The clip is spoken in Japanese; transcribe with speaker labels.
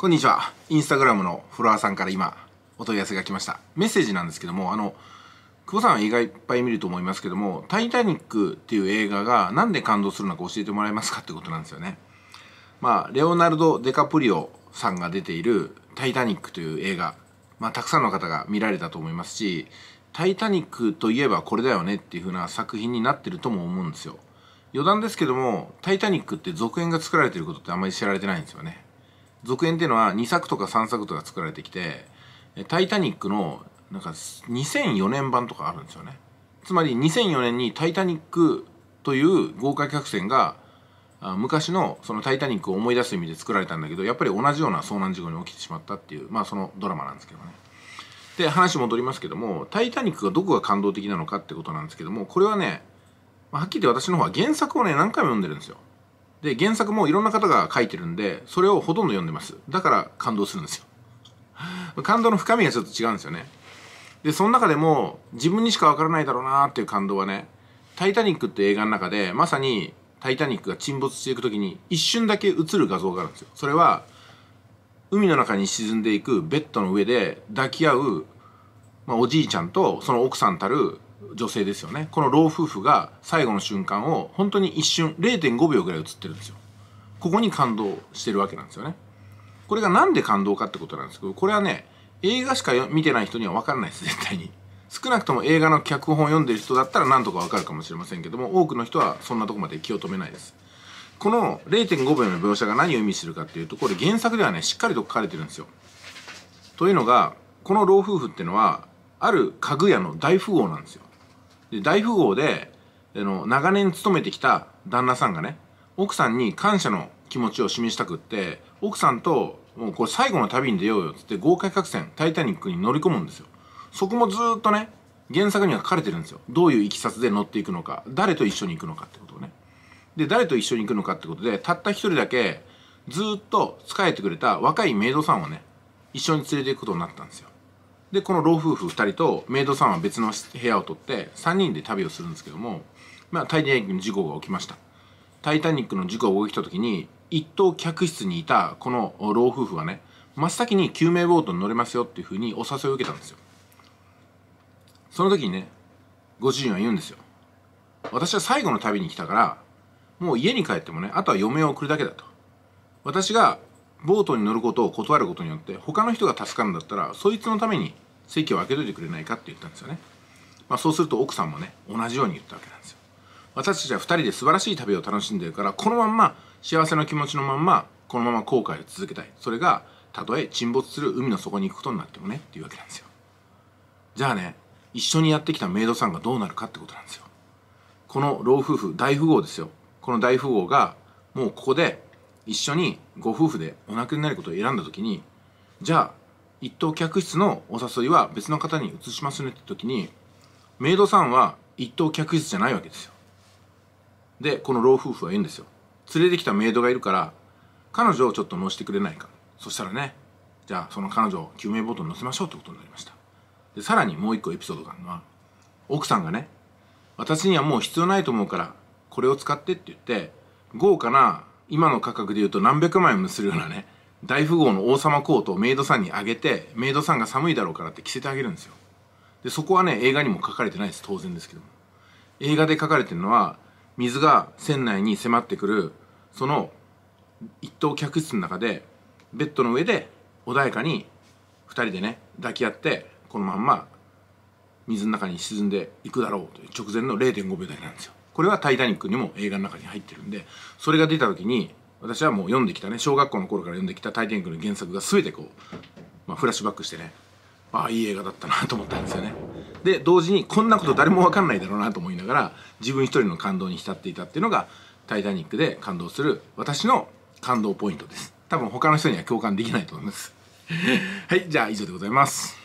Speaker 1: こんにちは。インスタグラムのフォロワーさんから今、お問い合わせが来ました。メッセージなんですけども、あの、久保さんは映画いっぱい見ると思いますけども、タイタニックっていう映画がなんで感動するのか教えてもらえますかってことなんですよね。まあ、レオナルド・デカプリオさんが出ているタイタニックという映画、まあ、たくさんの方が見られたと思いますし、タイタニックといえばこれだよねっていう風な作品になってるとも思うんですよ。余談ですけども、タイタニックって続編が作られてることってあんまり知られてないんですよね。続編っていうのは2作とか3作とか作られてきて「タイタニック」のなんか2004年版とかあるんですよねつまり2004年に「タイタニック」という豪華客船が昔のその「タイタニック」を思い出す意味で作られたんだけどやっぱり同じような遭難事故に起きてしまったっていうまあそのドラマなんですけどね。で話戻りますけども「タイタニック」がどこが感動的なのかってことなんですけどもこれはねはっきり言って私の方は原作をね何回も読んでるんですよ。で原作もいろんな方が書いてるんでそれをほとんど読んでますだから感動するんですよ 感動の深みがちょっと違うんですよねでその中でも自分にしかわからないだろうなっていう感動はね「タイタニック」って映画の中でまさに「タイタニック」が沈没していく時に一瞬だけ映る画像があるんですよそれは海の中に沈んでいくベッドの上で抱き合う、まあ、おじいちゃんとその奥さんたる女性ですよねこの老夫婦が最後の瞬間を本当に一瞬0.5秒ぐらい映ってるんですよここに感動してるわけなんですよねこれが何で感動かってことなんですけどこれはね映画しか見てない人には分からないです絶対に少なくとも映画の脚本を読んでる人だったら何とか分かるかもしれませんけども多くの人はそんなとこまで気を止めないですこの0.5秒の描写が何を意味するかっていうとこれ原作ではねしっかりと書かれてるんですよというのがこの老夫婦ってのはある家具屋の大富豪なんですよで大富豪であの長年勤めてきた旦那さんがね奥さんに感謝の気持ちを示したくって奥さんともうこれ最後の旅に出ようよっつって豪快客船タイタニックに乗り込むんですよそこもずっとね原作には書かれてるんですよどういういきさつで乗っていくのか誰と一緒に行くのかってことをねで誰と一緒に行くのかってことでたった一人だけずっと仕えてくれた若いメイドさんをね一緒に連れていくことになったんですよでこの老夫婦2人とメイドさんは別の部屋を取って3人で旅をするんですけども、まあ、タイタニックの事故が起きましたタイタニックの事故が起きた時に一等客室にいたこの老夫婦はね真っ先に救命ボートに乗れますよっていうふうにお誘いを受けたんですよその時にねご主人は言うんですよ私は最後の旅に来たからもう家に帰ってもねあとは嫁を送るだけだと私がボートに乗ることを断ることによって他の人が助かるんだったらそいつのために席を空けといてくれないかって言ったんですよね、まあ、そうすると奥さんもね同じように言ったわけなんですよ私たちは2人で素晴らしい旅を楽しんでるからこのまんま幸せの気持ちのまんまこのまま後悔を続けたいそれがたとえ沈没する海の底に行くことになってもねっていうわけなんですよじゃあね一緒にやってきたメイドさんがどうなるかってことなんですよこの老夫婦大富豪ですよこの大富豪がもうここで一緒にご夫婦でお亡くなることを選んだ時にじゃあ一等客室のお誘いは別の方に移しますねって時にメイドさんは一等客室じゃないわけですよでこの老夫婦は言うんですよ連れてきたメイドがいるから彼女をちょっと乗せてくれないかそしたらねじゃあその彼女を救命ボートに乗せましょうってことになりましたでさらにもう一個エピソードがあるのは奥さんがね私にはもう必要ないと思うからこれを使ってって言って豪華な今の価格で言うと何百万円もするようなね大富豪の王様コートをメイドさんにあげてメイドさんが寒いだろうからって着せてあげるんですよでそこはね映画にも書かれてないです当然ですけども映画で書かれてるのは水が船内に迫ってくるその一等客室の中でベッドの上で穏やかに2人でね抱き合ってこのまんま水の中に沈んでいくだろうという直前の0.5秒台なんですよこれは「タイタニック」にも映画の中に入ってるんでそれが出た時に私はもう読んできたね小学校の頃から読んできた「タイタニック」の原作が全てこう、まあ、フラッシュバックしてねああいい映画だったなと思ったんですよねで同時にこんなこと誰も分かんないだろうなと思いながら自分一人の感動に浸っていたっていうのが「タイタニック」で感動する私の感動ポイントです多分他の人には共感できないと思います はいじゃあ以上でございます